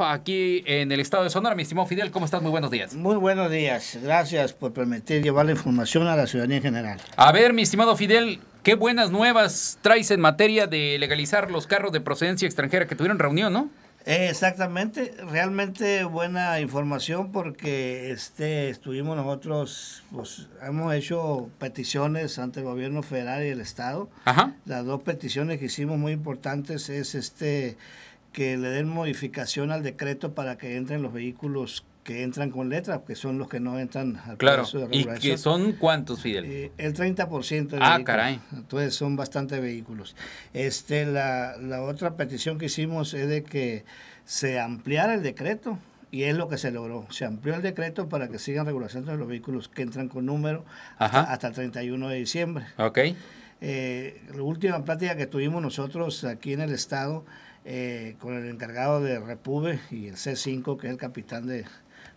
aquí en el estado de Sonora. Mi estimado Fidel, ¿cómo estás? Muy buenos días. Muy buenos días. Gracias por permitir llevar la información a la ciudadanía en general. A ver, mi estimado Fidel, ¿qué buenas nuevas traes en materia de legalizar los carros de procedencia extranjera que tuvieron reunión, no? Eh, exactamente, realmente buena información porque este estuvimos nosotros, pues hemos hecho peticiones ante el gobierno federal y el estado. Ajá. Las dos peticiones que hicimos muy importantes es este que le den modificación al decreto para que entren los vehículos que entran con letra, que son los que no entran al proceso de regulación. ¿Y que son cuántos, Fidel? Eh, el 30%. De ah, caray. Entonces son bastantes vehículos. Este, la, otra petición que hicimos es de que se ampliara el decreto y es lo que se logró. Se amplió el decreto para que sigan regulaciones de los vehículos que entran con número hasta, el 31 de diciembre. Ok. Eh, la última plática que tuvimos nosotros aquí en el Estado eh, con el encargado de Repube y el C5, que es el capitán de,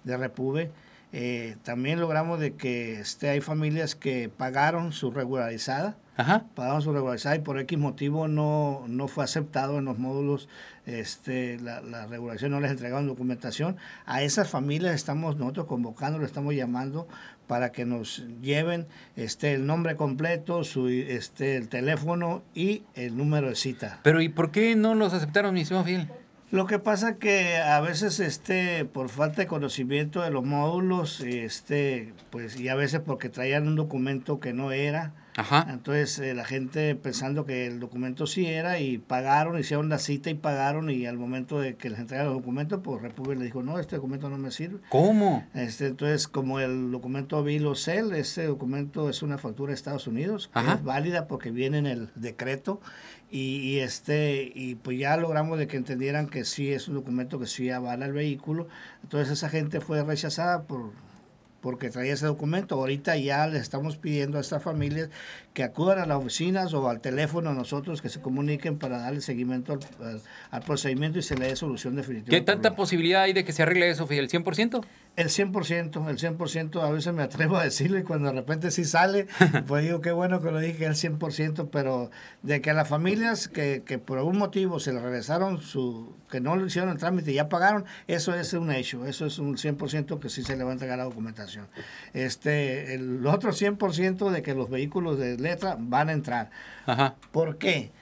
de Repube. Eh, también logramos de que este, hay familias que pagaron su regularizada Ajá. pagaban su regularización y por X motivo no, no fue aceptado en los módulos, este, la, la regulación no les entregaban documentación. A esas familias estamos nosotros convocando, lo estamos llamando para que nos lleven este, el nombre completo, su, este, el teléfono y el número de cita. Pero ¿y por qué no los aceptaron, mi estimado fiel Lo que pasa que a veces este por falta de conocimiento de los módulos, este pues y a veces porque traían un documento que no era, Ajá. Entonces eh, la gente pensando que el documento sí era y pagaron, hicieron la cita y pagaron y al momento de que les entregaron los documentos, pues República le dijo, no, este documento no me sirve. ¿Cómo? Este, entonces, como el documento Cell, este documento es una factura de Estados Unidos, es válida porque viene en el decreto y, este y pues ya logramos de que entendieran que sí es un documento que sí avala el vehículo. Entonces esa gente fue rechazada por porque traía ese documento. Ahorita ya le estamos pidiendo a estas familias que acudan a las oficinas o al teléfono a nosotros, que se comuniquen para darle seguimiento al, procedimiento y se le dé solución definitiva. ¿Qué tanta posibilidad hay de que se arregle eso, Fidel? ¿100%? El 100%, el 100%, a veces me atrevo a decirlo y cuando de repente sí sale, pues digo, qué bueno que lo dije, el 100%, pero de que a las familias que, por algún motivo se le regresaron su, que no le hicieron el trámite y ya pagaron, eso es un hecho, eso es un 100% que sí se le va a entregar la documentación. Este, el otro 100% de que los vehículos de letra van a entrar. Ajá. ¿Por qué?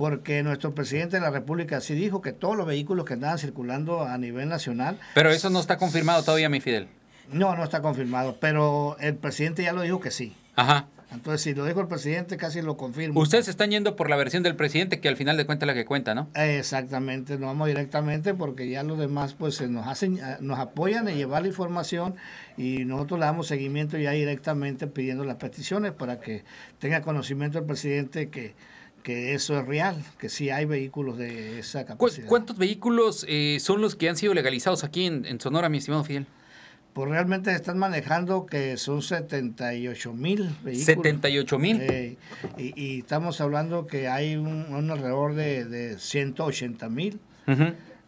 porque nuestro presidente de la República sí dijo que todos los vehículos que andaban circulando a nivel nacional... Pero eso no está confirmado todavía, mi Fidel. No, no está confirmado, pero el presidente ya lo dijo que sí. Ajá. Entonces, si lo dijo el presidente, casi lo confirmo. Ustedes están yendo por la versión del presidente, que al final de cuentas es la que cuenta, ¿no? Exactamente, nos vamos directamente porque ya los demás pues nos hacen, eh, nos apoyan en llevar la información y nosotros le damos seguimiento ya directamente pidiendo las peticiones para que tenga conocimiento el presidente que que eso es real, que sí hay vehículos de esa capacidad. ¿Cuántos vehículos eh, son los que han sido legalizados aquí en, Sonora, mi estimado Fidel? Pues realmente están manejando que son 78 mil vehículos. 78 mil. Eh, y, estamos hablando que hay un, alrededor de, 180 mil.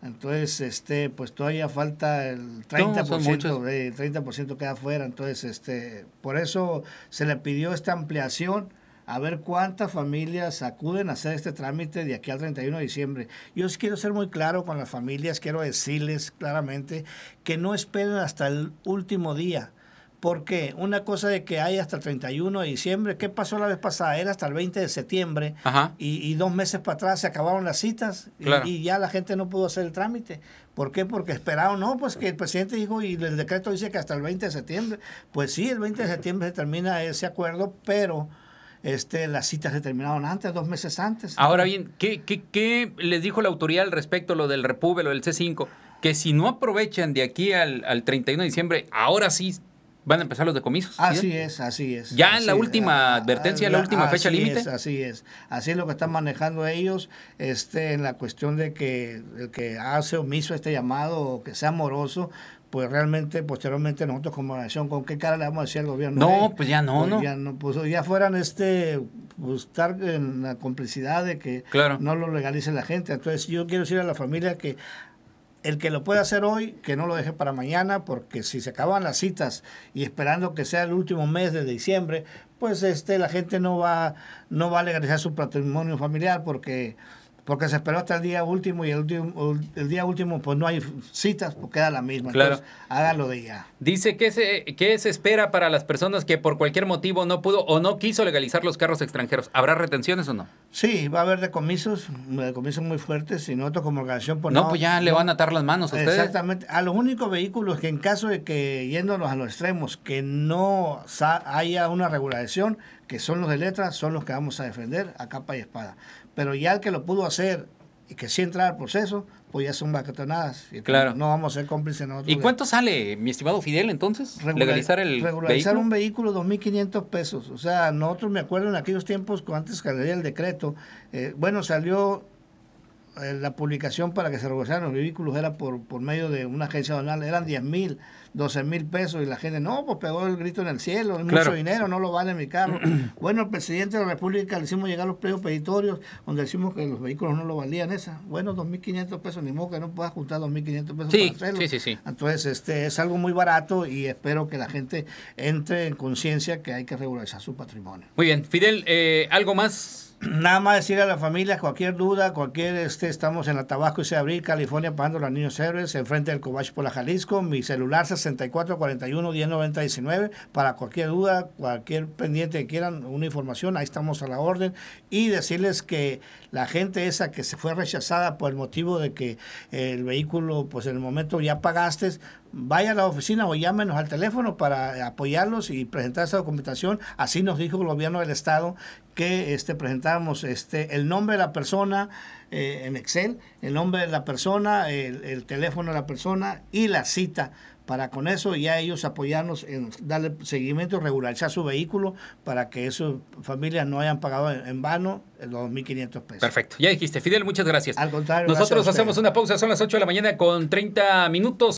Entonces, este, pues todavía falta el 30%, de, eh, el 30 queda afuera. Entonces, este, por eso se le pidió esta ampliación a ver cuántas familias acuden a hacer este trámite de aquí al 31 de diciembre. Yo quiero ser muy claro con las familias, quiero decirles claramente que no esperen hasta el último día. Porque una cosa de que hay hasta el 31 de diciembre, ¿qué pasó la vez pasada? Era hasta el 20 de septiembre y, dos meses para atrás se acabaron las citas y, ya la gente no pudo hacer el trámite. ¿Por qué? Porque esperaron, no, pues que el presidente dijo y el decreto dice que hasta el 20 de septiembre. Pues sí, el 20 de septiembre se termina ese acuerdo, pero este, las citas se terminaron antes, dos meses antes. Ahora bien, ¿qué, qué, qué les dijo la autoridad al respecto lo del repúbelo, del C5? Que si no aprovechan de aquí al, al 31 de diciembre, ahora sí van a empezar los decomisos. Así es, así es. Ya en la última ah, advertencia, en la última fecha límite. Así es, así es lo que están manejando ellos, este, en la cuestión de que el que hace omiso este llamado o que sea amoroso, pues realmente posteriormente nosotros como nación, ¿con qué cara le vamos a decir al gobierno? No, pues ya no, pues no. Ya no, pues ya fueran este, pues, en la complicidad de que claro. no lo legalice la gente. Entonces yo quiero decir a la familia que el que lo puede hacer hoy, que no lo deje para mañana, porque si se acaban las citas y esperando que sea el último mes de diciembre, pues este, la gente no va, no va a legalizar su patrimonio familiar porque porque se esperó hasta el día último y el, día último pues no hay citas, pues queda la misma. Claro. hágalo de ya. Dice que se, que se espera para las personas que por cualquier motivo no pudo o no quiso legalizar los carros extranjeros. ¿Habrá retenciones o no? Sí, va a haber decomisos, decomisos muy fuertes y nosotros como organización... Pues, no, pues ya le van a atar las manos a ustedes. Exactamente. A los únicos vehículos que en caso de que, yéndonos a los extremos, que no haya una regulación, que son los de letras, son los que vamos a defender a capa y espada. Pero ya el que lo pudo hacer y que sí entrar al proceso, pues ya son bacatonadas. Claro. No vamos a ser cómplices nosotros. ¿Y cuánto sale, mi estimado Fidel, entonces? legalizar el Regularizar vehículo? un vehículo, 2.500 pesos. O sea, nosotros me acuerdo en aquellos tiempos, antes que di el decreto, eh, bueno, salió eh, la publicación para que se regresaran los vehículos era por, por medio de una agencia donal, eran 10 mil, 12 mil pesos y la gente, no, pues pegó el grito en el cielo, es mucho dinero, no lo vale mi carro. bueno, el presidente de la República le hicimos llegar los pliegos peditorios donde decimos que los vehículos no lo valían esa. Bueno, 2.500 pesos, ni modo que no puedas juntar 2.500 pesos sí, para Entonces, este, es algo muy barato y espero que la gente entre en conciencia que hay que regularizar su patrimonio. Muy bien, Fidel, eh, ¿algo más? nada más decir a la familia cualquier duda, cualquier, este, estamos en la Tabasco y se abrir, California, pagando los niños en enfrente del Cobach por la Jalisco, mi celular 6441-109019, para cualquier duda, cualquier pendiente que quieran, una información, ahí estamos a la orden, y decirles que la gente esa que se fue rechazada por el motivo de que el vehículo, pues en el momento ya pagaste, vaya a la oficina o llámenos al teléfono para apoyarlos y presentar esa documentación. Así nos dijo el gobierno del Estado que este, presentáramos este, el nombre de la persona eh, en Excel, el nombre de la persona, el, teléfono de la persona y la cita para con eso ya ellos apoyarnos en darle seguimiento, regularizar su vehículo para que sus familias no hayan pagado en vano los 2,500 pesos. Perfecto, ya dijiste, Fidel, muchas gracias. Al Nosotros hacemos una pausa, son las 8 de la mañana con 30 minutos.